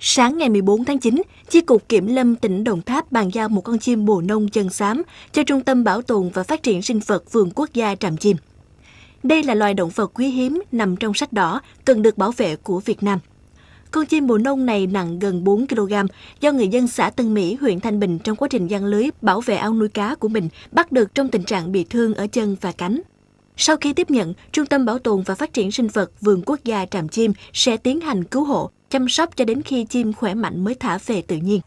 Sáng ngày 14 tháng 9, Chi cục Kiểm lâm tỉnh Đồng Tháp bàn giao một con chim bồ nông chân xám cho Trung tâm Bảo tồn và Phát triển Sinh vật Vườn Quốc gia Tràm Chim. Đây là loài động vật quý hiếm nằm trong sách đỏ cần được bảo vệ của Việt Nam. Con chim bồ nông này nặng gần 4 kg do người dân xã Tân Mỹ, huyện Thanh Bình trong quá trình giăng lưới bảo vệ ao nuôi cá của mình bắt được trong tình trạng bị thương ở chân và cánh. Sau khi tiếp nhận, Trung tâm Bảo tồn và Phát triển Sinh vật Vườn Quốc gia Tràm Chim sẽ tiến hành cứu hộ chăm sóc cho đến khi chim khỏe mạnh mới thả về tự nhiên.